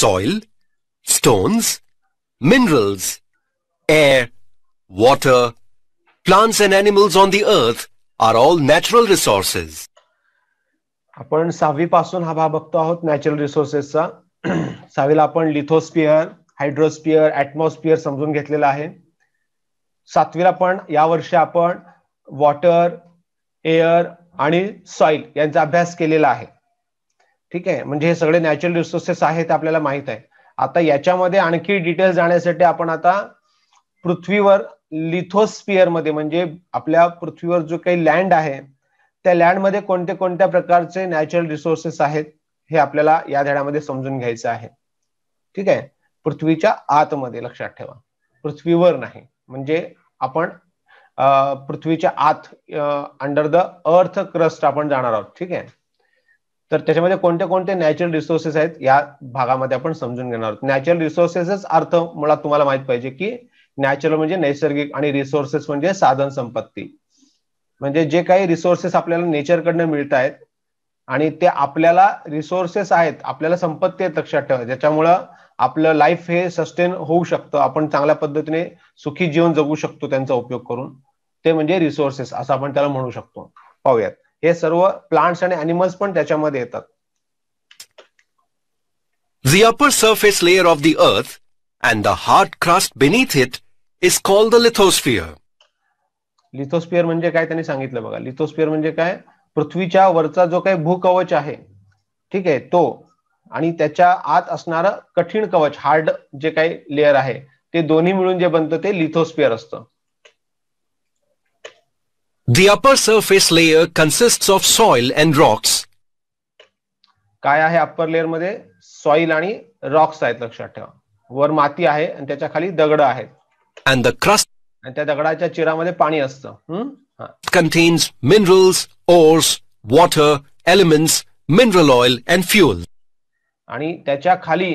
soil, stones, minerals, air, water, plants and animals on the earth are all natural resources. आपण सहावी पासून हा भाग बघतो आहोत नॅचरल रिसोर्सेसचा सहावीला आपण लिथोस्पियर हायड्रोस्पियर ऍटमॉस्फियर समजून घेतलेला आहे सातवीला पण या वर्षी आपण वॉटर एअर आणि सॉइल यांचा अभ्यास केलेला आहे ठीक आहे म्हणजे हे सगळे नॅचरल रिसोर्सेस आहेत आपल्याला माहित आहे आता याच्यामध्ये आणखी डिटेल्स जाण्यासाठी आपण आता पृथ्वीवर लिथोस्पियर मध्ये म्हणजे आपल्या पृथ्वीवर जो काही लँड आहे त्या लँडमध्ये कोणते कोणत्या प्रकारचे नॅचरल रिसोर्सेस आहेत हे आपल्याला या धड्यामध्ये समजून घ्यायचं आहे ठीक आहे पृथ्वीच्या आतमध्ये लक्षात ठेवा पृथ्वीवर नाही म्हणजे आपण पृथ्वीच्या आत अंडर द अर्थ क्रस्ट आपण जाणार आहोत ठीक आहे तर त्याच्यामध्ये कोणते कोणते नॅचरल रिसोर्सेस आहेत या भागामध्ये आपण समजून घेणार आहोत नॅचरल रिसोर्सेस अर्थ मला तुम्हाला माहित पाहिजे की नॅचरल म्हणजे नैसर्गिक आणि रिसोर्सेस म्हणजे साधन संपत्ती म्हणजे जे काही रिसोर्सेस आपल्याला नेचरकडनं मिळत आहेत आणि ते आपल्याला रिसोर्सेस आहेत आपल्याला संपत्ती आहेत लक्षात ठेवा ज्याच्यामुळं आपलं लाईफ हे सस्टेन होऊ शकतं आपण चांगल्या पद्धतीने सुखी जीवन जगू शकतो त्यांचा उपयोग करून ते म्हणजे रिसोर्सेस असं आपण त्याला म्हणू शकतो पाहूयात हे सर्व प्लांट्स आणि अॅनिमल्स पण त्याच्यामध्ये येतात The upper surface layer of the earth and the hard crust beneath it is called the lithosphere. Lithosphere म्हणजे काय त्यांनी सांगितलं बघा लिथोस्फियर म्हणजे काय पृथ्वीच्या वरचा जो काही भूकवच आहे ठीक आहे तो आणि त्याच्या आत असणारं कठीण कवच हार्ड जे काही लेअर आहे ते दोन्ही मिळून जे बनतं ते लिथोस्फियर असतं The upper surface layer consists of soil and rocks. काय आहे अप्पर लेअर मध्ये सॉइल आणि रॉक्स आहेत लक्षात ठेवा वर माती आहे आणि त्याच्या खाली दगड आहेत अँड द क्रस्ट आणि त्या दगडाच्या चिरामध्ये पाणी असतं contains minerals ores water elements mineral oil and fuel आणि त्याच्या खाली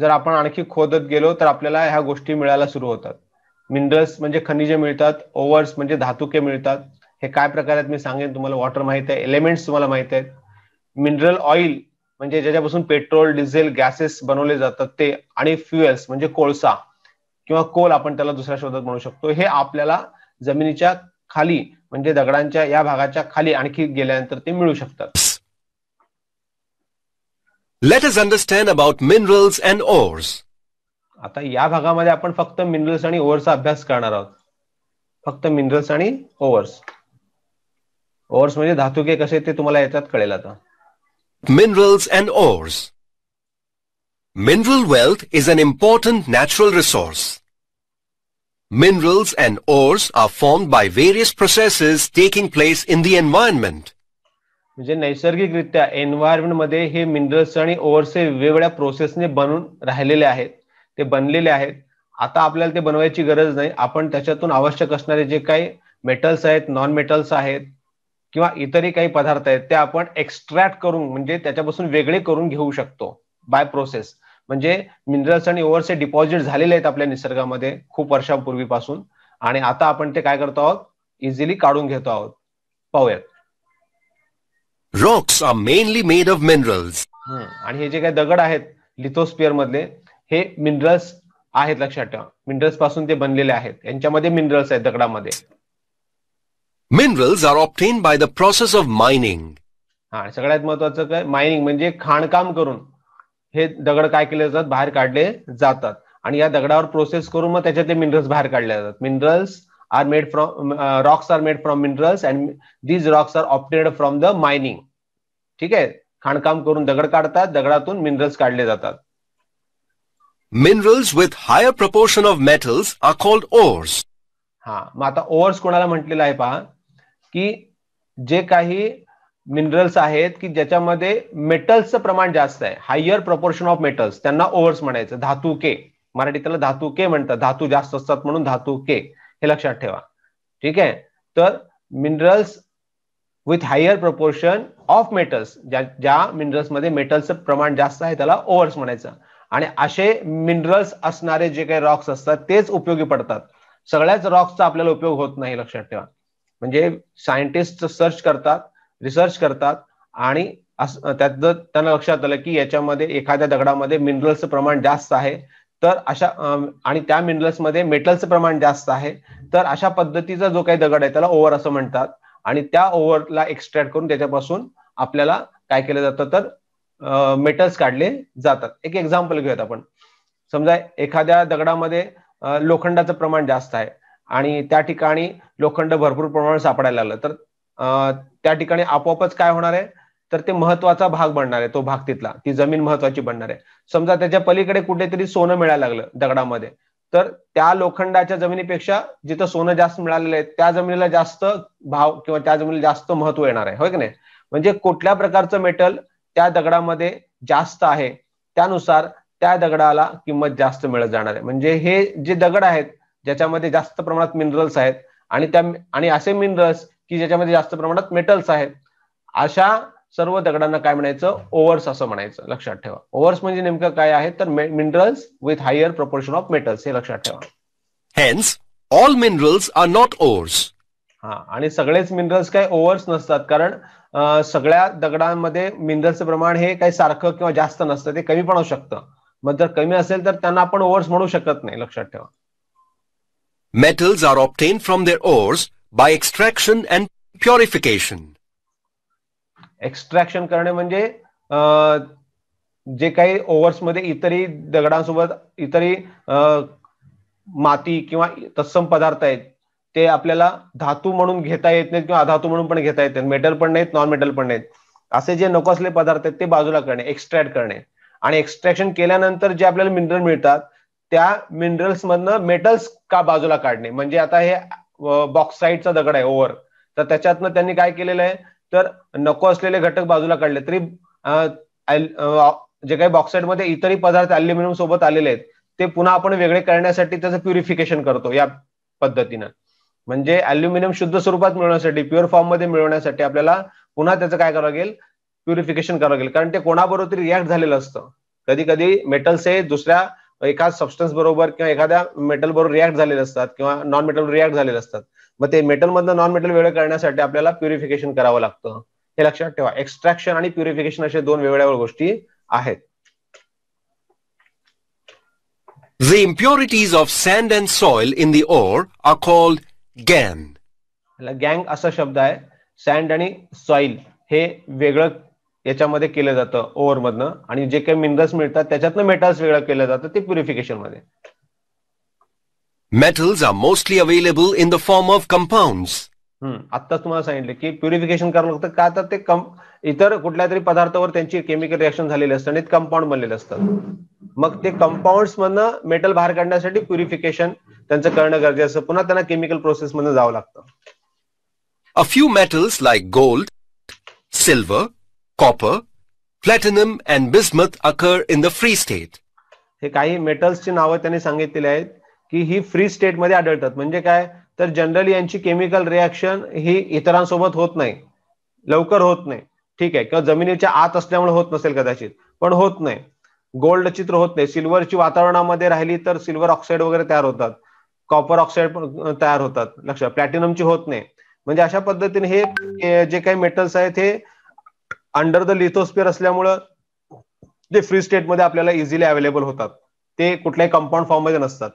जर आपण आणखी खोदत गेलो तर आपल्याला ह्या गोष्टी मिळायला सुरू होतात मिनरल्स म्हणजे खनिजे मिळतात ओव्हर्स म्हणजे धातुके मिळतात हे काय प्रकार आहेत मी सांगेन तुम्हाला वॉटर माहित आहे एलिमेंट्स तुम्हाला माहित आहेत मिनरल ऑइल म्हणजे ज्याच्यापासून पेट्रोल डिझेल गॅसेस बनवले जातात ते आणि फ्युएल्स म्हणजे कोळसा किंवा कोल आपण त्याला दुसऱ्या शब्दात म्हणू शकतो हे आपल्याला जमिनीच्या खाली म्हणजे दगडांच्या या भागाच्या खाली आणखी गेल्यानंतर ते मिळू शकतात let us understand about minerals and ores आता या भागामध्ये आपण फक्त मिनरल्स आणि ओव्हर्सचा अभ्यास करणार आहोत फक्त मिनरल्स आणि ओव्हर्स ओर्स म्हणजे धातुके के कसे ते तुम्हाला याच्यात कळेल आता minerals and ores mineral wealth is an important natural resource minerals and ores are form by various process taking place in the environment म्हणजे नैसर्गिकरित्या एन्व्हायरमेंट मध्ये हे मिनरल्स आणि ओअर्स हे वेगवेगळ्या प्रोसेसने बनून राहिलेले आहेत ते बनलेले आहेत आता आपल्याला ते बनवायची गरज नाही आपण त्याच्यातून आवश्यक असणारे जे काही मेटल्स आहेत नॉन मेटल्स आहेत किंवा इतरही काही पदार्थ आहेत ते आपण एक्स्ट्रॅक्ट करून म्हणजे त्याच्यापासून वेगळे करून घेऊ शकतो बाय प्रोसेस म्हणजे मिनरल्स आणि ओव्हरचे डिपॉझिट झालेले आहेत आपल्या निसर्गामध्ये खूप वर्षांपूर्वीपासून आणि आता आपण ते काय करतो आहोत इझिली काढून घेतो आहोत पाहूयात rocks are mainly made of minerals आणि हे जे काही दगड आहेत लिथोस्पियर मधले हे मिनरल्स आहेत लक्षात ठेवा मिनरल्स पासून ते बनलेले आहेत यांच्यामध्ये मिनरल्स आहेत दगडामध्ये minerals are obtain by the process of mining हा सगळ्यात महत्वाचं काय मायनिंग म्हणजे खाणकाम करून हे दगड काय केले जातात बाहेर काढले जातात आणि या दगडावर प्रोसेस करून मग त्याच्यातले मिनरल्स बाहेर काढले जातात minerals are made from rocks are made from minerals and these rocks are obtained from the mining ठीक आहे खाणकाम करून दगड काढतात दगडातून मिनरल्स काढले जातात minerals with higher proportion of metals are called ores हा मग आता ओवर्स कोणाला म्हटलेला आहे पहा की जे काही मिनरल्स आहेत की ज्याच्यामध्ये मेटल्सचं प्रमाण जास्त आहे हायर प्रपोर्शन ऑफ मेटल्स त्यांना ओव्हर्स म्हणायचं धातू के मराठीत त्याला धातू के म्हणतात धातू जास्त असतात म्हणून धातू के हे लक्षात ठेवा ठीक आहे तर minerals with higher proportion of metals ज्या ज्या मिनरल्समध्ये मेटल्सचं प्रमाण जास्त आहे त्याला ओव्हर्स म्हणायचं आणि असे मिनरल्स असणारे जे काही रॉक्स असतात तेच उपयोगी पडतात सगळ्याच रॉक्सचा आपल्याला उपयोग होत नाही लक्षात ठेवा म्हणजे सायंटिस्ट सर्च करतात रिसर्च करतात आणि त्यांना लक्षात आलं की याच्यामध्ये एखाद्या दगडामध्ये मिनरल्सचं प्रमाण जास्त आहे तर अशा आणि त्या मिनरल्समध्ये मेटल्सचं प्रमाण जास्त आहे तर अशा पद्धतीचा जो काही दगड आहे त्याला ओव्हर असं म्हणतात आणि त्या ओव्हरला एक्स्ट्रॅक्ट करून त्याच्यापासून आपल्याला काय केलं जातं तर मेटल्स काढले जातात एक एक्झाम्पल घेऊयात आपण समजा एखाद्या दगडामध्ये लोखंडाचं प्रमाण जास्त आहे आणि त्या ठिकाणी लोखंड भरपूर प्रमाणात सापडायला लागलं तर त्या ठिकाणी आपोआपच काय होणार आहे तर ते महत्वाचा भाग बनणार आहे तो भाग तिथला ती जमीन महत्वाची बनणार आहे समजा त्याच्या पलीकडे कुठेतरी सोनं मिळायला लागलं दगडामध्ये तर त्या लोखंडाच्या जमिनीपेक्षा जिथं सोनं जास्त मिळालेलं आहे त्या जमिनीला जास्त भाव किंवा त्या जमिनीला जास्त महत्व येणार आहे होय की नाही म्हणजे कुठल्या प्रकारचं मेटल त्या दगडामध्ये जास्त आहे त्यानुसार त्या दगडाला किंमत जास्त मिळत जाणार आहे म्हणजे हे जे दगड आहेत ज्याच्यामध्ये जास्त प्रमाणात मिनरल्स आहेत आणि त्या आणि असे मिनरल्स की ज्याच्यामध्ये जास्त प्रमाणात मेटल्स आहेत अशा सर्व दगडांना काय म्हणायचं ओव्हर्स असं म्हणायचं लक्षात ठेवा ओव्हर्स म्हणजे नेमकं काय आहे तर minerals with higher proportion of metals हे लक्षात ठेवा hence all minerals are not ores हा आणि सगळेच मिनरल्स काय ओव्हर्स नसतात कारण सगळ्या दगडांमध्ये मिनरल्सचं प्रमाण हे काही सारखं किंवा जास्त नसतं ते कमी पण होऊ शकतं मग जर कमी असेल तर त्यांना आपण ओव्हर्स म्हणू शकत नाही लक्षात ठेवा Metals are obtained from their ores by extraction and purification. Extraction करणे म्हणजे जे काही मध्ये इतरही दगडांसोबत इतरही माती किंवा तत्सम पदार्थ आहेत ते आपल्याला धातू म्हणून घेता येत नाहीत किंवा अधातू म्हणून पण घेता येत नाहीत मेटल पण नाहीत नॉन मेटल पण नाहीत असे जे नको असले पदार्थ आहेत ते बाजूला करणे एक्स्ट्रॅक्ट करणे आणि एक्स्ट्रॅक्शन केल्यानंतर जे आपल्याला मिनरल मिळतात त्या मिनरल्स मधनं मेटल्स का बाजूला काढणे म्हणजे आता हे बॉक्साईडचा दगड आहे ओव्हर तर त्याच्यातनं त्यांनी काय केलेलं आहे तर नको असलेले घटक बाजूला काढले तरी जे काही मध्ये इतरही पदार्थ अल्युमिनियम सोबत आलेले आहेत ते पुन्हा आपण वेगळे करण्यासाठी त्याचं प्युरिफिकेशन करतो या पद्धतीनं म्हणजे अल्युमिनियम शुद्ध स्वरूपात मिळवण्यासाठी प्युअर फॉर्म मध्ये मिळवण्यासाठी आपल्याला पुन्हा त्याचं काय करावं लागेल प्युरिफिकेशन करावं लागेल कारण ते कोणाबरोबर तरी रिॲक्ट झालेलं असतं कधी कधी मेटल्स हे दुसऱ्या एका सबस्टन्स बरोबर किंवा एखाद्या मेटल बरोबर रिॲक्ट झालेले असतात किंवा नॉन मेटल रिॲक्ट झालेले असतात मग ते मेटलमधनं नॉन मेटल वेगळं करण्यासाठी आपल्याला प्युरिफिकेशन करावं लागतं हे लक्षात ठेवा एक्स्ट्रॅक्शन आणि प्युरिफिकेशन अशा दोन वेगळ्या गोष्टी आहेत The impurities of sand and soil in the ore are called gang. गँग असा शब्द आहे सॅन्ड आणि सॉइल हे वेगळं याच्यामध्ये केलं जातं ओव्हरमधनं आणि जे काही मिनरल्स मिळतात त्याच्यातनं मेटल्स वेगळं केलं जातं ते प्युरिफिकेशन मध्ये metals are mostly available in the form of compound आत्ताच तुम्हाला सांगितलं की प्युरिफिकेशन करावं लागतं का तर ते कम इतर कुठल्या तरी पदार्थावर त्यांची केमिकल रिएक्शन झालेली असतात आणि कंपाऊंड बनलेले असतात मग ते कंपाऊंड मधनं मेटल बाहेर काढण्यासाठी प्युरिफिकेशन त्यांचं करणं गरजेचं असतं पुन्हा त्यांना केमिकल प्रोसेस मध्ये जावं लागतं a few metals like gold silver copper platinum and bismuth occur in the free state हे काही मेटल्सची नावं त्यांनी सांगितलेली आहेत की ही फ्री स्टेटमध्ये आढळतात म्हणजे काय तर जनरली यांची केमिकल रिॲक्शन ही इतरांसोबत होत नाही लवकर होत नाही ठीक आहे किंवा जमिनीच्या आत असल्यामुळे होत नसेल कदाचित पण होत नाही गोल्ड चित्र होत नाही सिल्वरची वातावरणामध्ये राहिली तर सिल्वर ऑक्साईड वगैरे तयार होतात कॉपर ऑक्साईड तयार होतात लक्षात प्लॅटिनमची होत नाही म्हणजे अशा पद्धतीने हे जे काही मेटल्स आहेत हे अंडर द लिथोस्पियर असल्यामुळं जे फ्री स्टेटमध्ये आपल्याला इझिली अवेलेबल होतात ते कुठल्याही कंपाऊंड फॉर्म मध्ये नसतात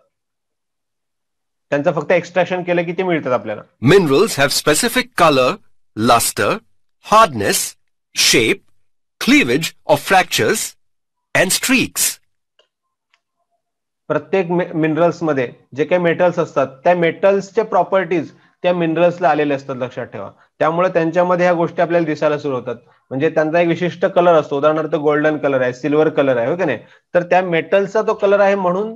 त्यांचं फक्त एक्स्ट्रॅक्शन केलं की ते मिळतात आपल्याला minerals have specific colour lustre hardness shape cleavage of fractures and streaks प्रत्येक मिनरल्स मध्ये जे काही मेटल्स असतात त्या मेटल्सचे प्रॉपर्टीज त्या मिनरल्सला आलेले असतात लक्षात ठेवा त्यामुळे त्यांच्यामध्ये ह्या गोष्टी आपल्याला दिसायला सुरू होतात म्हणजे त्यांचा एक विशिष्ट कलर असतो उदाहरणार्थ गोल्डन कलर आहे सिल्वर कलर आहे हो की नाही तर त्या मेटलचा तो कलर आहे म्हणून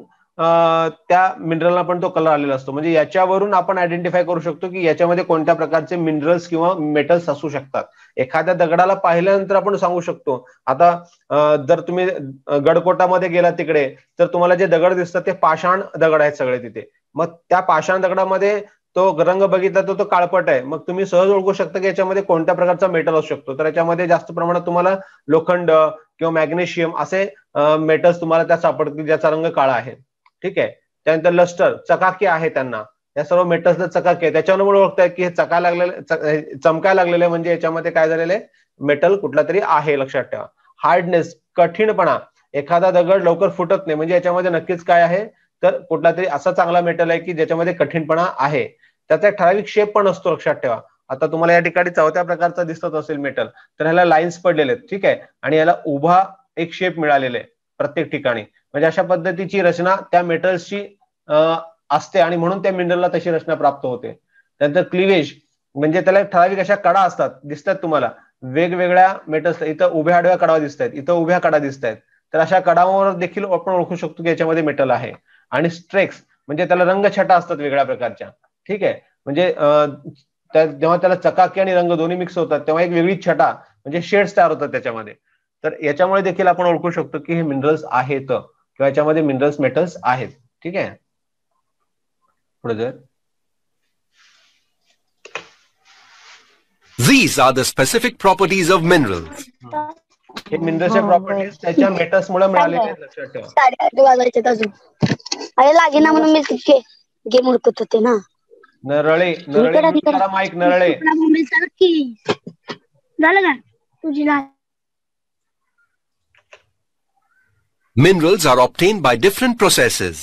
त्या मिनरलला पण तो कलर आलेला असतो म्हणजे याच्यावरून आपण आयडेंटिफाय करू शकतो की याच्यामध्ये कोणत्या प्रकारचे मिनरल्स किंवा मेटल्स असू शकतात एखाद्या दगडाला पाहिल्यानंतर आपण सांगू शकतो आता जर तुम्ही गडकोटामध्ये गेला तिकडे तर तुम्हाला जे दगड दिसतात ते पाषाण दगड आहेत सगळे तिथे मग त्या पाषाण दगडामध्ये तो रंग बघितला तर तो, तो काळपट आहे मग तुम्ही सहज ओळखू शकता की याच्यामध्ये कोणत्या प्रकारचा मेटल असू शकतो तर याच्यामध्ये जास्त प्रमाणात तुम्हाला लोखंड किंवा मॅग्नेशियम असे मेटल्स तुम्हाला त्या सापडतील ज्याचा रंग काळा आहे ठीक आहे त्यानंतर लस्टर चकाकी आहे त्यांना या सर्व मेटल्स चकाकी आहे त्याच्यामुळे ओळखताय की हे चका लागलेले चमकाय लागलेले म्हणजे याच्यामध्ये काय झालेले मेटल कुठला तरी आहे लक्षात ठेवा हार्डनेस कठीणपणा एखादा दगड लवकर फुटत नाही म्हणजे याच्यामध्ये नक्कीच काय आहे तर कुठला तरी असा चांगला मेटल आहे की ज्याच्यामध्ये कठीणपणा आहे त्याचा एक ठराविक शेप पण असतो लक्षात ठेवा आता तुम्हाला या ठिकाणी चौथ्या प्रकारचा दिसत असेल मेटल तर ह्याला लाईन्स पडलेले आहेत ठीक आहे आणि याला उभा एक शेप मिळालेला आहे प्रत्येक ठिकाणी म्हणजे अशा पद्धतीची रचना त्या मेटल्सची असते आणि म्हणून त्या मिनरलला तशी रचना प्राप्त होते त्यानंतर क्लिवेज म्हणजे त्याला ठराविक अशा कडा असतात दिसतात तुम्हाला वेगवेगळ्या मेटल्स इथं उभ्या आडव्या कडा दिसत आहेत इथं उभ्या कडा दिसत आहेत तर अशा कडावर देखील आपण ओळखू शकतो की याच्यामध्ये मेटल आहे आणि स्ट्रेक्स म्हणजे त्याला रंगछटा असतात वेगळ्या प्रकारच्या ठीक आहे म्हणजे जेव्हा त्याला चकाकी आणि रंग दोन्ही मिक्स होतात तेव्हा एक वेगळी छटा म्हणजे शेड्स तयार होतात त्याच्यामध्ये तर याच्यामुळे देखील आपण ओळखू शकतो की हे मिनरल्स आहेत किंवा याच्यामध्ये मिनरल्स मेटल्स आहेत ठीक आहे पुढे जर These are the specific properties of minerals. हे मिनरल्सचे प्रॉपर्टीज त्याच्या मेटल्स मुळे मिळाले लक्षात ठेवा म्हणून मी गेम उडकत होते ना नरळे नरळे माईक नरळे Minerals are obtained by different processes.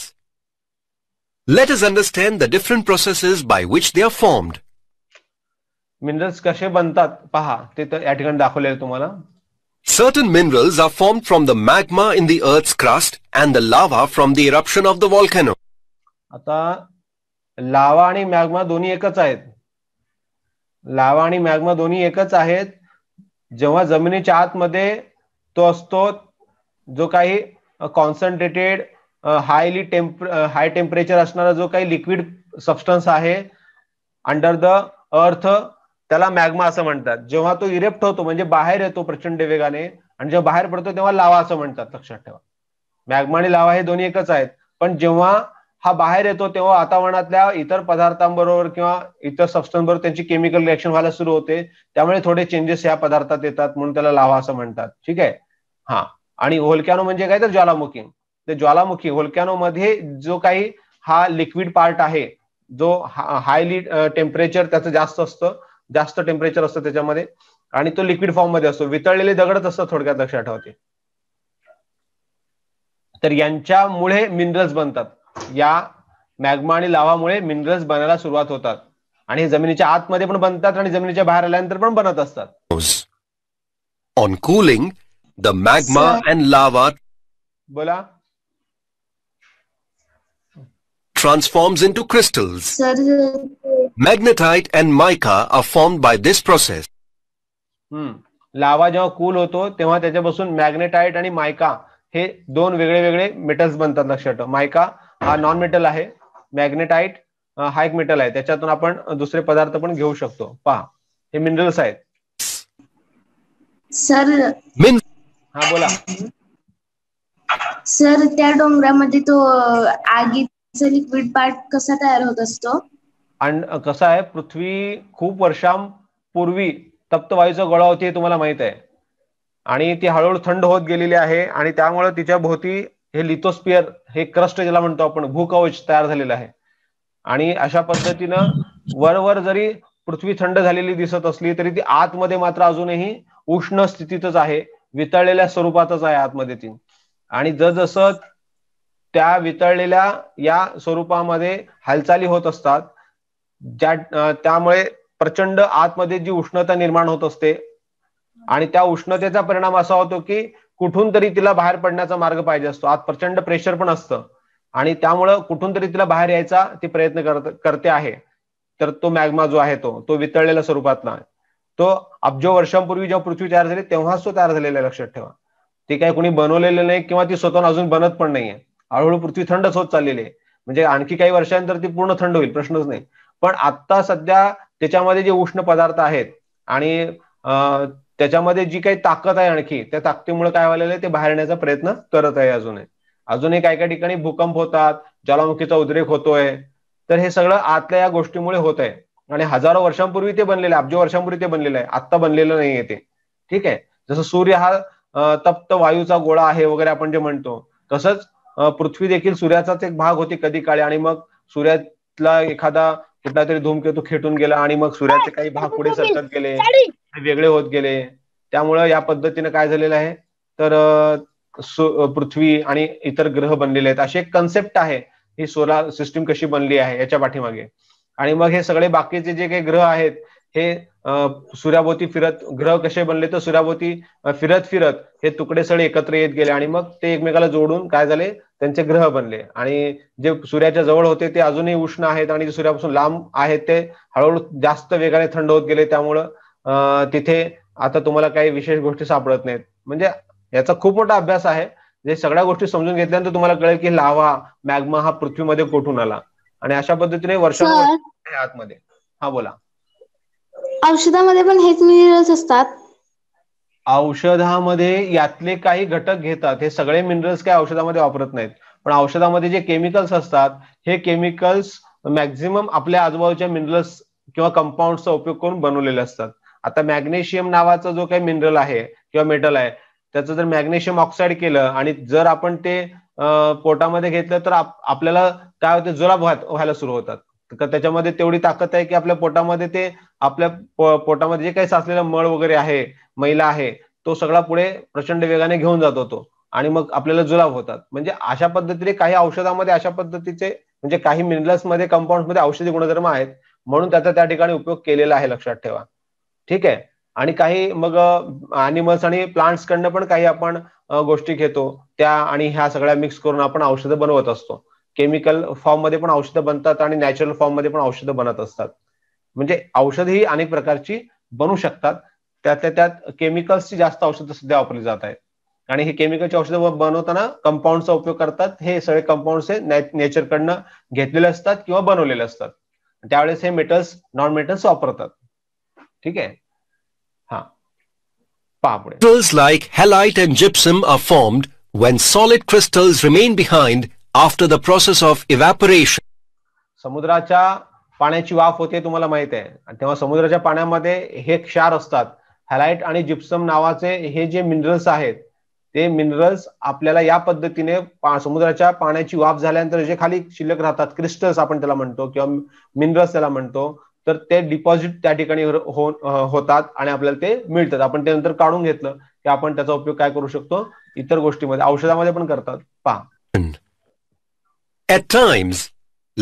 Let us understand the different processes by which they are formed. Minerals कसे बनतात पहा ते या ठिकाणी दाखवले तुम्हाला. Certain minerals are formed from the magma in the earth's crust and the lava from the eruption of the volcano. आता लावा आणि मॅग्मा दोन्ही एकच आहेत लावा आणि मॅग्मा दोन्ही एकच आहेत जेव्हा जमिनीच्या आतमध्ये तो असतो जो काही concentrated highly temp high temperature असणारा जो काही लिक्विड सबस्टन्स आहे अंडर द अर्थ त्याला मॅग्मा असं म्हणतात जेव्हा तो इरेप्ट होतो म्हणजे बाहेर येतो प्रचंड वेगाने आणि जेव्हा बाहेर पडतो तेव्हा लावा असं म्हणतात लक्षात ठेवा मॅग्मा आणि लावा हे दोन्ही एकच आहेत पण जेव्हा हा बाहेर येतो तेव्हा वातावरणातल्या इतर पदार्थांबरोबर किंवा इतर सबस्टन्सबरोबर त्यांची केमिकल रिएक्शन व्हायला सुरू होते त्यामुळे थोडे चेंजेस या पदार्थात येतात म्हणून त्याला लावा असं म्हणतात ठीक आहे हा आणि होलक्यानो म्हणजे काय तर ज्वालामुखी तर ज्वालामुखी होलक्यानो मध्ये जो काही हा लिक्विड पार्ट आहे जो हायली टेम्परेचर त्याचं जास्त असतं जास्त टेम्परेचर असतं त्याच्यामध्ये आणि तो लिक्विड फॉर्म मध्ये असतो वितळलेले दगडच असतं थोडक्यात लक्षात ठेवते तर यांच्यामुळे मिनरल्स बनतात या मॅग्मा आणि लावामुळे मिनरल्स बनायला सुरुवात होतात आणि जमिनीच्या आतमध्ये पण बनतात आणि जमिनीच्या बाहेर आल्यानंतर पण बनत असतात on cooling the magma and lava बोला transforms into magnetite and mica mica form by this process hmm lava जेव्हा कूल होतो तेव्हा त्याच्यापासून मॅग्नेटाइट आणि मायका हे दोन वेगळे वेगळे मेटल्स बनतात लक्षात मायका हा नॉन मेटल आहे मॅग्नेटाईट हा एक मेटल आहे त्याच्यातून आपण दुसरे पदार्थ पण घेऊ शकतो पहा हे मिनरल्स आहेत सर हा बोला सर त्या डोंगरामध्ये तो आगीचा लिक्विड पार्ट कसा तयार होत असतो आणि कसं आहे पृथ्वी खूप वर्षांपूर्वी तप्त वायूचा गोळा होती हे तुम्हाला माहित आहे आणि ती हळूहळू थंड होत गेलेली आहे आणि त्यामुळे तिच्या भोवती हे लिथोस्पियर हे क्रस्ट ज्याला म्हणतो आपण भूकवच तयार झालेलं आहे आणि अशा पद्धतीनं वरवर जरी पृथ्वी थंड झालेली दिसत असली तरी ती आतमध्ये मात्र अजूनही उष्ण स्थितीतच आहे वितळलेल्या स्वरूपातच आहे आतमध्ये ती आणि जसजसं त्या वितळलेल्या या स्वरूपामध्ये हालचाली होत असतात ज्या त्यामुळे प्रचंड आतमध्ये जी उष्णता निर्माण होत असते आणि त्या उष्णतेचा परिणाम असा होतो की कुठून तरी तिला बाहेर पडण्याचा मार्ग पाहिजे असतो आत प्रचंड प्रेशर पण असतं आणि त्यामुळं कुठून तरी तिला बाहेर यायचा ती प्रयत्न करते आहे तर तो मॅग्मा जो आहे तो तो वितळलेल्या ना तो अब्जो वर्षांपूर्वी जेव्हा पृथ्वी तयार झाली तेव्हाच तो तयार झालेला लक्षात ठेवा ती काही कोणी बनवलेले नाही किंवा ती स्वतः अजून बनत पण नाहीये हळूहळू पृथ्वी थंडच होत चाललेली आहे म्हणजे आणखी काही वर्षानंतर ती पूर्ण थंड होईल प्रश्नच नाही पण आता सध्या त्याच्यामध्ये जे उष्ण पदार्थ आहेत आणि त्याच्यामध्ये जी काही ताकद आहे आणखी त्या ताकदीमुळे काय व्हायला ते बाहेर येण्याचा प्रयत्न करत आहे अजूनही अजूनही काही काही ठिकाणी भूकंप होतात ज्वालामुखीचा उद्रेक होतोय तर हे सगळं आतल्या या गोष्टीमुळे होत आहे आणि हजारो वर्षांपूर्वी ते बनलेलं आहे अब्ज वर्षांपूर्वी ते बनलेलं आहे आत्ता बनलेलं नाहीये ते ठीक आहे जसं सूर्य हा तप्त वायूचा गोळा आहे वगैरे आपण जे म्हणतो तसंच पृथ्वी देखील सूर्याचाच एक भाग होती कधी काळी आणि मग सूर्यातला एखादा कुठला तरी धूमकेतू खेटून गेला आणि मग सूर्याचे काही भाग पुढे सरकत गेले वेगळे होत गेले त्यामुळं या पद्धतीनं काय झालेलं आहे तर पृथ्वी आणि इतर ग्रह बनलेले आहेत असे एक कन्सेप्ट आहे ही सोलार सिस्टीम कशी बनली आहे याच्या पाठीमागे आणि मग हे सगळे बाकीचे जे काही ग्रह आहेत हे सूर्याभोवती फिरत ग्रह कसे बनले तर सूर्याभोवती फिरत फिरत हे तुकडे सगळे एकत्र येत गेले आणि मग ते एकमेकाला जोडून काय झाले त्यांचे ग्रह बनले आणि जे सूर्याच्या जवळ होते ते अजूनही उष्ण आहेत आणि जे सूर्यापासून लांब आहेत ते हळूहळू जास्त वेगाने थंड होत गेले त्यामुळं तिथे आता तुम्हाला काही विशेष गोष्टी सापडत नाहीत म्हणजे याचा खूप मोठा अभ्यास आहे जे सगळ्या गोष्टी समजून घेतल्यानंतर तुम्हाला कळेल की लावा मॅग्मा हा पृथ्वीमध्ये कोठून आला आणि अशा पद्धतीने वर्षानुवर्ष आतमध्ये हा बोला औषधामध्ये पण हेच मिनरल्स असतात औषधामध्ये यातले काही घटक घेतात हे सगळे मिनरल्स काही औषधामध्ये वापरत नाहीत पण औषधामध्ये जे केमिकल्स असतात हे केमिकल्स मॅक्झिमम आपल्या आजूबाजूच्या मिनरल्स किंवा कंपाऊंडचा उपयोग करून बनवलेले असतात आता मॅग्नेशियम नावाचा जो काही मिनरल आहे किंवा मेटल आहे त्याचं जर मॅग्नेशियम ऑक्साईड केलं आणि जर आपण ते पोटामध्ये घेतलं तर आपल्याला काय होते जुलाब व्हायला सुरू होतात त्याच्यामध्ये तेवढी ताकद आहे की आपल्या पोटामध्ये ते आपल्या पोटामध्ये जे काही साचलेलं मळ वगैरे आहे मैला आहे तो सगळा पुढे प्रचंड वेगाने घेऊन जात होतो आणि मग आपल्याला जुलाब होतात म्हणजे अशा पद्धतीने काही औषधामध्ये अशा पद्धतीचे म्हणजे काही मिनरल्समध्ये कंपाऊंडमध्ये औषधी गुणधर्म आहेत म्हणून त्याचा त्या ठिकाणी उपयोग केलेला आहे लक्षात ठेवा ठीक आहे आणि काही मग अॅनिमल्स आणि प्लांट्स कडनं पण काही आपण गोष्टी घेतो त्या आणि ह्या सगळ्या मिक्स करून आपण औषधं बनवत असतो केमिकल फॉर्म मध्ये पण औषधं बनतात आणि नॅचरल फॉर्म मध्ये पण औषधं बनत असतात म्हणजे औषध ही अनेक प्रकारची बनू शकतात त्यातल्या त्यात केमिकल्सची जास्त औषधं सुद्धा वापरली जात आहेत आणि हे केमिकलची औषधं बनवताना कंपाऊंडचा उपयोग करतात हे सगळे कंपाऊंड हे नेचरकडनं घेतलेले असतात किंवा बनवलेले असतात त्यावेळेस हे मेटल्स नॉन मेटल्स वापरतात ठीक आहे हा पहा crystals like halite and gypsum are formed when solid crystals remain behind after the process of समुद्राच्या पाण्याची वाफ होते तुम्हाला माहित आहे आणि तेव्हा समुद्राच्या पाण्यामध्ये हे क्षार असतात हॅलाइट आणि जिप्सम नावाचे हे जे मिनरल्स आहेत ते मिनरल्स आपल्याला या पद्धतीने समुद्राच्या पाण्याची वाफ झाल्यानंतर जे खाली शिल्लक राहतात क्रिस्टल्स आपण त्याला म्हणतो किंवा मिनरल्स त्याला म्हणतो तर ते डिपॉझिट त्या ठिकाणी हो, होतात आणि आपल्याला ते मिळतात आपण ते नंतर काढून घेतलं की आपण त्याचा उपयोग काय करू शकतो इतर गोष्टीमध्ये औषधामध्ये पण करतात पहा times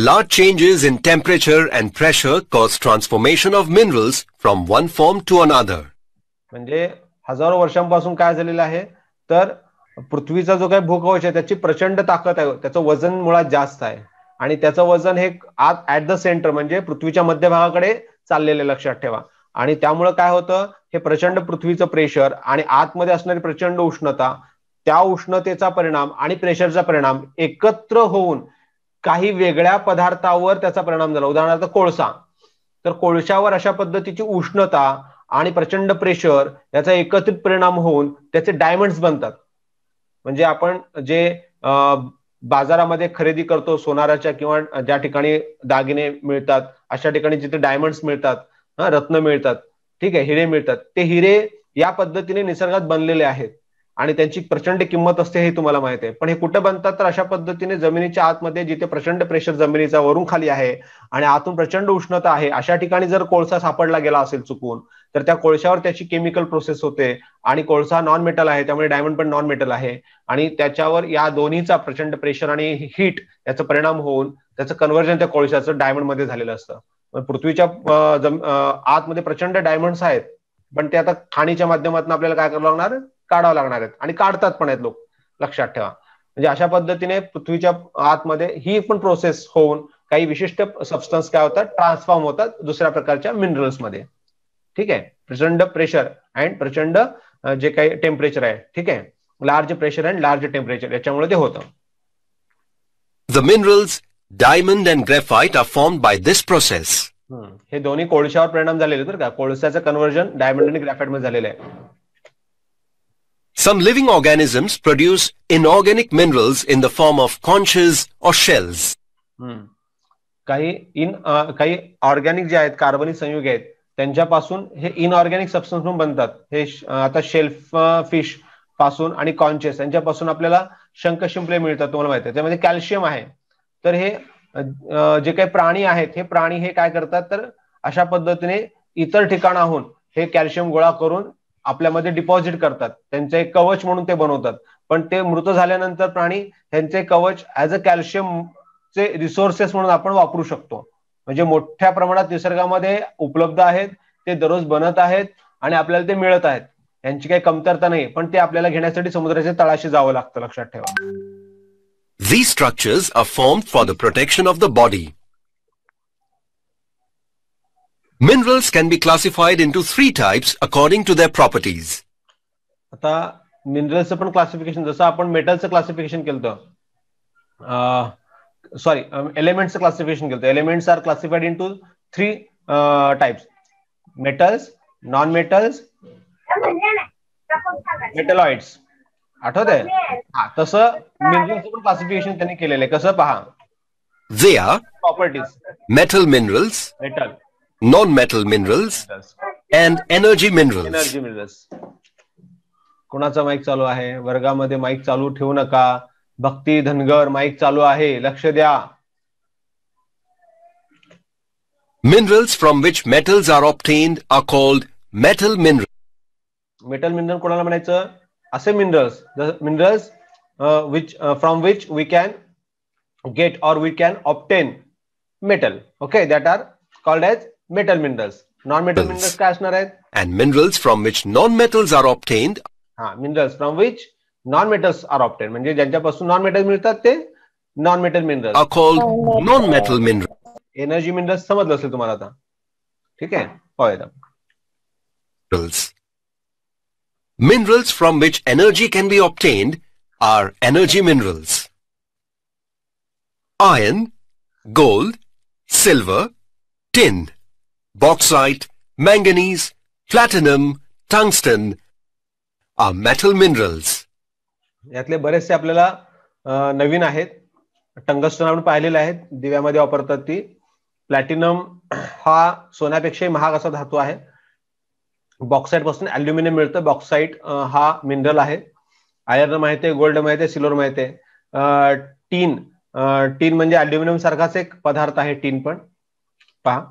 large changes in temperature and pressure cause transformation of minerals from one form to an म्हणजे हजारो वर्षांपासून काय झालेलं आहे तर पृथ्वीचा जो काही भूकवच आहे त्याची प्रचंड ताकद आहे त्याचं वजन मुळात जास्त आहे आणि त्याचं वजन हे आत ऍट द सेंटर म्हणजे पृथ्वीच्या मध्यभागाकडे चाललेले लक्षात ठेवा आणि त्यामुळं काय होतं हे प्रचंड पृथ्वीचं प्रेशर आणि आतमध्ये असणारी प्रचंड उष्णता त्या उष्णतेचा परिणाम आणि प्रेशरचा परिणाम एकत्र होऊन काही वेगळ्या पदार्थावर त्याचा परिणाम झाला उदाहरणार्थ कोळसा तर कोळशावर अशा पद्धतीची उष्णता आणि प्रचंड प्रेशर याचा एकत्रित परिणाम होऊन त्याचे डायमंड्स बनतात म्हणजे आपण जे बाजारामध्ये खरेदी करतो सोनाराच्या किंवा ज्या ठिकाणी दागिने मिळतात अशा ठिकाणी जिथे डायमंड्स मिळतात रत्न मिळतात ठीक आहे हिरे मिळतात ते हिरे या पद्धतीने निसर्गात बनलेले आहेत आणि त्यांची प्रचंड किंमत असते हे तुम्हाला माहित आहे पण हे कुठं बनतात तर अशा पद्धतीने जमिनीच्या आतमध्ये जिथे प्रचंड प्रेशर जमिनीचा वरून खाली आहे आणि आतून प्रचंड उष्णता आहे अशा ठिकाणी जर कोळसा सापडला गेला असेल चुकून तर त्या कोळशावर त्याची केमिकल प्रोसेस होते आणि कोळसा नॉन मेटल आहे त्यामुळे डायमंड पण नॉन मेटल आहे आणि त्याच्यावर या दोन्हीचा प्रचंड प्रेशर आणि हीट याचा परिणाम होऊन त्याचं कन्व्हर्जन त्या कोळशाचं डायमंडमध्ये झालेलं असतं पृथ्वीच्या आतमध्ये प्रचंड डायमंड्स आहेत पण ते आता खाणीच्या माध्यमातून आपल्याला काय करावं लागणार काढावं लागणार आहेत आणि काढतात पण आहेत लोक लक्षात ठेवा म्हणजे अशा पद्धतीने पृथ्वीच्या आतमध्ये ही पण प्रोसेस होऊन काही विशिष्ट सबस्टन्स काय होतात ट्रान्सफॉर्म होतात दुसऱ्या प्रकारच्या मिनरल्समध्ये ठीक आहे प्रचंड प्रेशर अँड प्रचंड जे काही टेम्परेचर आहे ठीक आहे large pressure and large temperature याच्यामुळे ते होतं the minerals diamond and graphite are form by this process हे दोन्ही कोळशावर परिणाम झालेले तर का कोळशाचं कन्व्हर्जन डायमंड आणि ग्रॅफाईट मध्ये झालेलं आहे Some living organisms produce inorganic minerals in the form of conches or shells. Hmm. काही इन काही ऑर्गॅनिक जे आहेत कार्बनिक संयुग आहेत त्यांच्यापासून हे इनऑर्गॅनिक सबस्टन्स म्हणून बनतात हे आता शेल्फ फिश पासून आणि कॉन्चेस यांच्यापासून आपल्याला शंख शिंपले मिळतात तुम्हाला माहिती त्यामध्ये कॅल्शियम आहे तर हे जे काही प्राणी आहेत हे प्राणी हे काय करतात तर अशा पद्धतीने इतर ठिकाणाहून हे कॅल्शियम गोळा करून आपल्यामध्ये डिपॉझिट करतात त्यांचं एक कवच म्हणून ते बनवतात पण ते मृत झाल्यानंतर प्राणी त्यांचे कवच ऍज अ कॅल्शियम चे रिसोर्सेस म्हणून आपण वापरू शकतो म्हणजे मोठ्या प्रमाणात निसर्गामध्ये उपलब्ध आहेत ते दररोज बनत आहेत आणि आपल्याला ते मिळत आहेत यांची काही कमतरता नाही पण ते आपल्याला घेण्यासाठी समुद्राच्या तळाशी जावं लागतं लक्षात ठेवा These structures are formed for the protection of the body. Minerals can be classified into three types according to their properties. आता मिनरलचं पण क्लासिफिकेशन जसं आपण मेटलचं क्लासिफिकेशन केलं सॉरी एलिमेंट्सचं क्लासिफिकेशन केलं elements are classified into three types metals non metals metalloids आठवत आहे हा तसं मिनरलचं पण क्लासिफिकेशन त्यांनी केलेलं आहे कसं पहा जे are properties metal minerals metal non-metal minerals and energy minerals. minerals. from which metals are obtained are called metal minerals. Metal mineral कोणाला म्हणायचं असे minerals the minerals uh, which uh, from which we can get or we can obtain metal okay that are called as metal minerals non metal minerals काय असणार आहेत and minerals from which non metals are obtained हा minerals from which non metals are obtain म्हणजे ज्यांच्यापासून non metal मिळतात ते non metal mineral are non metal mineral energy minerals समजलं असेल तुम्हाला आता ठीक आहे पाहूयात minerals from which energy can be obtain are energy minerals iron gold silver tin bauxite, manganese, platinum, tungsten are metal minerals. यातले बरेचसे आपल्याला नवीन आहेत टंगस्टन आपण पाहिलेले आहेत दिव्यामध्ये वापरतात ती प्लॅटिनम हा सोन्यापेक्षाही महाग असा धातू आहे बॉक्साईट पासून अल्युमिनियम मिळतं बॉक्साईट हा मिनरल आहे आयर्न माहिती आहे गोल्ड माहिती आहे सिल्वर माहिती आहे टीन टीन म्हणजे अल्युमिनियम सारखाच एक पदार्थ आहे टीन पण पहा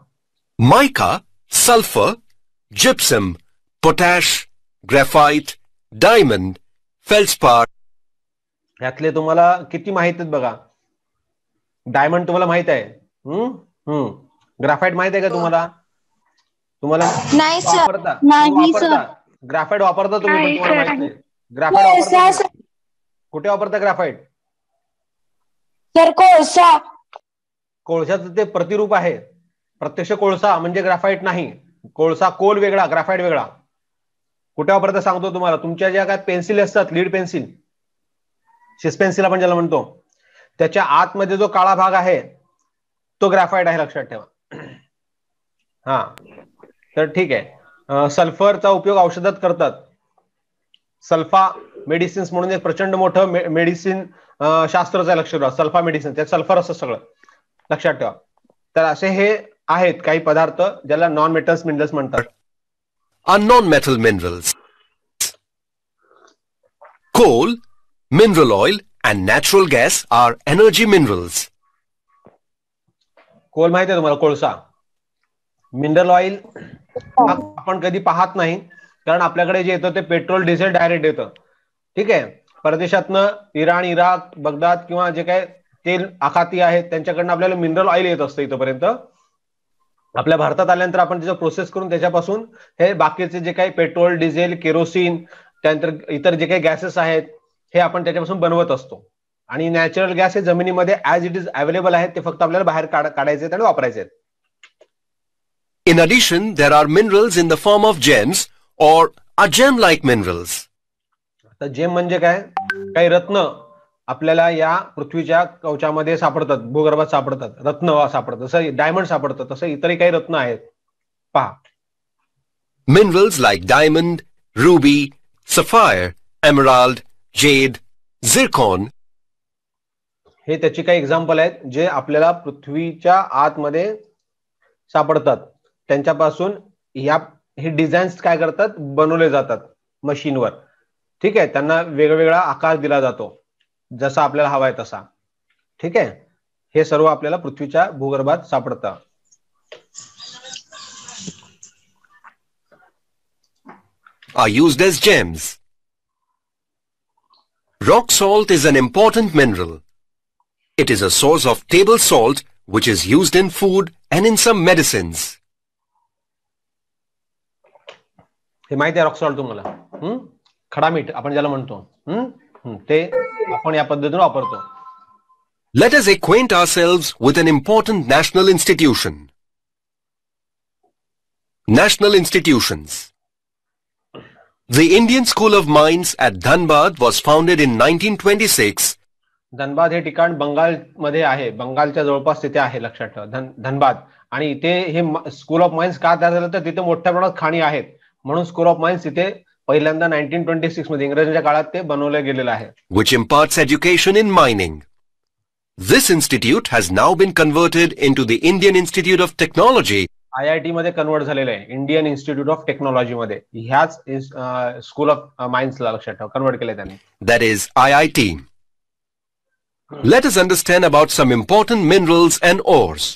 mica, sulfur, gypsum, potash, graphite, diamond, feldspar. यातले तुम्हाला किती माहित आहेत बघा डायमंड तुम्हाला माहित आहे हम्म ग्राफाईट माहित आहे का तुम्हाला तुम्हाला नाही सर. नाही सर ग्राफाईट वापरता तुम्ही कुठे वापरता ग्राफाईट सर कोळसा कोळशाचं ते प्रतिरूप आहे प्रत्यक्ष कोळसा म्हणजे ग्राफाईट नाही कोळसा कोल वेगळा ग्राफाईट वेगळा कुठे वापरत सांगतो तुम्हाला तुमच्या ज्या काय पेन्सिल असतात लीड पेन्सिल शिस आपण ज्याला म्हणतो त्याच्या आतमध्ये जो काळा भाग आहे तो ग्राफाईट आहे लक्षात ठेवा हा तर ठीक आहे सल्फरचा उपयोग औषधात करतात सल्फा मेडिसिन्स म्हणून एक प्रचंड मोठं मेडिसिन शास्त्रच आहे ठेवा सल्फा मेडिसिन त्यात सल्फर असतं सगळं लक्षात ठेवा तर असे हे आहेत काही पदार्थ ज्याला नॉन मेटल्स मिनरल्स म्हणतात अननॉन metal minerals coal mineral oil and natural gas are energy minerals coal माहिती आहे तुम्हाला कोळसा मिनरल ऑइल हो. आपण कधी पाहत नाही कारण आपल्याकडे जे येतं ते पेट्रोल डिझेल डायरेक्ट येतं ठीक आहे परदेशातनं इराण इराक बगदाद किंवा जे काय तेल आखाती आहेत त्यांच्याकडनं आपल्याला मिनरल ऑइल येत असतं इथंपर्यंत आपल्या भारतात आल्यानंतर आपण त्याचा प्रोसेस करून त्याच्यापासून हे बाकीचे जे काही पेट्रोल डिझेल केरोसिन त्यानंतर इतर जे काही गॅसेस आहेत हे आपण त्याच्यापासून बनवत असतो आणि नॅचरल गॅस हे जमिनीमध्ये ऍज इट इज अवेलेबल आहेत ते फक्त आपल्याला बाहेर काढायचे आणि वापरायचे आहेत in addition there are minerals in the form of gems gem a gem like minerals आता जेम म्हणजे काय काही रत्न आपल्याला या पृथ्वीच्या कवचामध्ये सापडतात भूगर्भात सापडतात रत्न सापडतात जसं डायमंड सापडतात तसं इतरही काही रत्न आहेत पहा minerals like diamond ruby sapphire emerald jade zircon हे त्याची काही एक्झाम्पल आहेत जे आपल्याला पृथ्वीच्या आतमध्ये सापडतात त्यांच्यापासून या हे डिझाईन्स काय करतात बनवले जातात मशीनवर ठीक आहे त्यांना वेगवेगळा आकार दिला जातो जसा आपल्याला हवाय तसा ठीक आहे हे सर्व आपल्याला पृथ्वीच्या भूगर्भात सापडत salt is an important mineral it is a source of table salt which is use in food and in some medicines हे माहिती आहे सॉल्ट तुम्हाला खडा मीठ आपण ज्याला म्हणतो ते आपण या पद्धतीने वापरतो Let us acquaint ourselves with an important national institution. National institutions. The Indian School of Mines at Dhanbad was founded in 1926. Dhanbad हे ठिकाण बंगाल मध्ये आहे बंगालच्या जवळपास तिथे आहे लक्षात ठेवा धनबाद आणि इथे हे स्कूल ऑफ माइन्स का तयार झालं तर तिथे मोठ्या प्रमाणात खाणी आहेत म्हणून स्कूल ऑफ माइन्स तिथे पहिल्यांदा नाईन्टीन ट्वेंटी सिक्स मध्ये इंग्रजांच्या काळात ते बनवलं गेलेलं आहे which imparts education in mining this institute has नाव been converted into the Indian Institute of Technology I I T मध्ये कन्वर्ट झालेलं आहे इंडियन इन्स्टिट्यूट ऑफ टेक्नॉलॉजी मध्ये ह्याच स्कूल ऑफ माइन्सला लक्षात ठेवा कन्वर्ट केले त्यांनी that is I I T let us understand about some important minerals and ores